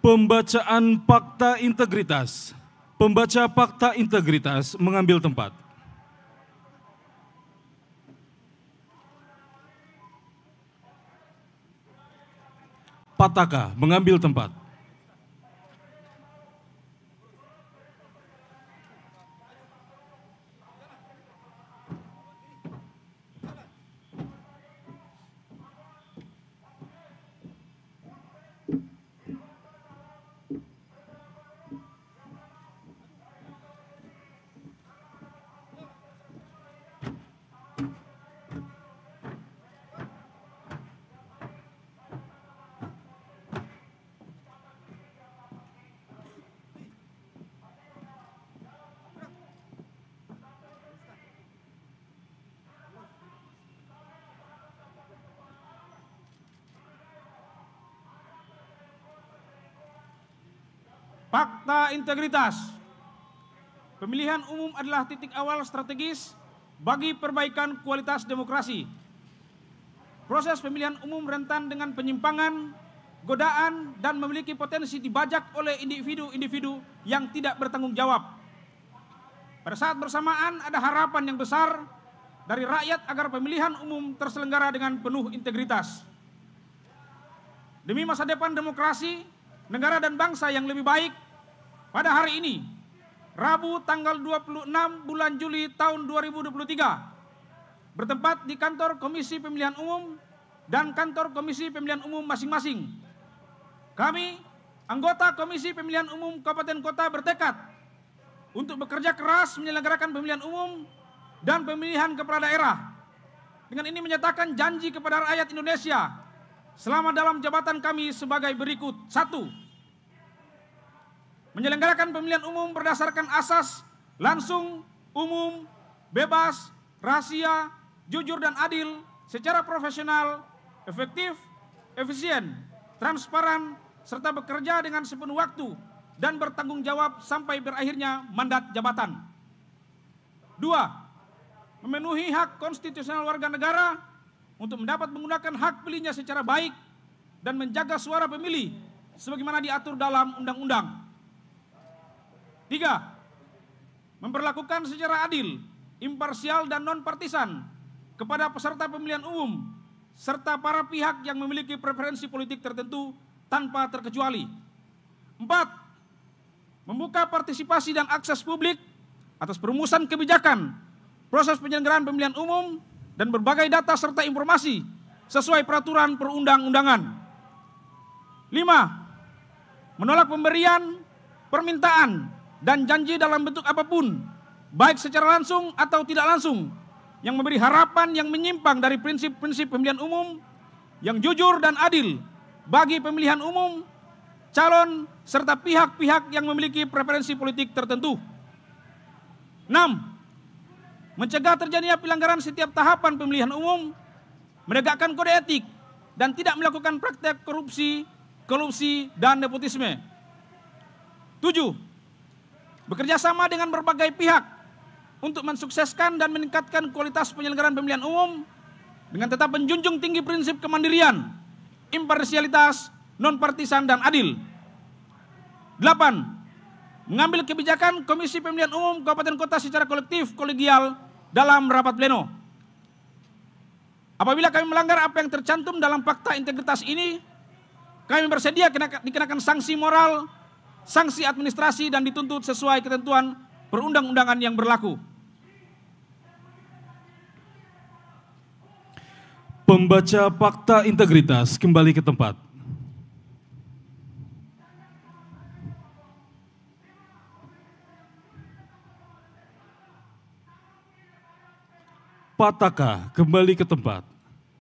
Pembacaan fakta integritas. Pembaca fakta integritas mengambil tempat. Pataka mengambil tempat. Fakta integritas. Pemilihan umum adalah titik awal strategis bagi perbaikan kualitas demokrasi. Proses pemilihan umum rentan dengan penyimpangan, godaan, dan memiliki potensi dibajak oleh individu-individu yang tidak bertanggung jawab. Pada saat bersamaan ada harapan yang besar dari rakyat agar pemilihan umum terselenggara dengan penuh integritas. Demi masa depan demokrasi, negara dan bangsa yang lebih baik, pada hari ini, Rabu tanggal 26 bulan Juli tahun 2023, bertempat di kantor Komisi Pemilihan Umum dan kantor Komisi Pemilihan Umum masing-masing. Kami, anggota Komisi Pemilihan Umum Kabupaten Kota bertekad untuk bekerja keras menyelenggarakan pemilihan umum dan pemilihan kepala daerah. Dengan ini menyatakan janji kepada rakyat Indonesia selama dalam jabatan kami sebagai berikut. Satu, menyelenggarakan pemilihan umum berdasarkan asas langsung, umum, bebas, rahasia, jujur dan adil secara profesional, efektif, efisien, transparan, serta bekerja dengan sepenuh waktu dan bertanggung jawab sampai berakhirnya mandat jabatan. Dua, memenuhi hak konstitusional warga negara untuk mendapat menggunakan hak pilihnya secara baik dan menjaga suara pemilih sebagaimana diatur dalam undang-undang. Tiga, memperlakukan secara adil, imparsial dan non-partisan kepada peserta pemilihan umum serta para pihak yang memiliki preferensi politik tertentu tanpa terkecuali. Empat, membuka partisipasi dan akses publik atas perumusan kebijakan, proses penyelenggaraan pemilihan umum, dan berbagai data serta informasi sesuai peraturan perundang-undangan. Lima, menolak pemberian, permintaan, dan janji dalam bentuk apapun, baik secara langsung atau tidak langsung, yang memberi harapan yang menyimpang dari prinsip-prinsip pemilihan umum yang jujur dan adil bagi pemilihan umum, calon, serta pihak-pihak yang memiliki preferensi politik tertentu. 6. Mencegah terjadinya pelanggaran setiap tahapan pemilihan umum, menegakkan kode etik, dan tidak melakukan praktek korupsi, korupsi, dan nepotisme. 7 Bekerja sama dengan berbagai pihak untuk mensukseskan dan meningkatkan kualitas penyelenggaraan pemilihan umum dengan tetap menjunjung tinggi prinsip kemandirian, imparsialitas, nonpartisan dan adil. 8. Mengambil kebijakan Komisi Pemilihan Umum Kabupaten Kota secara kolektif, kolegial, dalam rapat pleno. Apabila kami melanggar apa yang tercantum dalam fakta integritas ini, kami bersedia dikenakan sanksi moral sanksi administrasi dan dituntut sesuai ketentuan perundang-undangan yang berlaku. Pembaca fakta integritas kembali ke tempat. Pataka kembali ke tempat.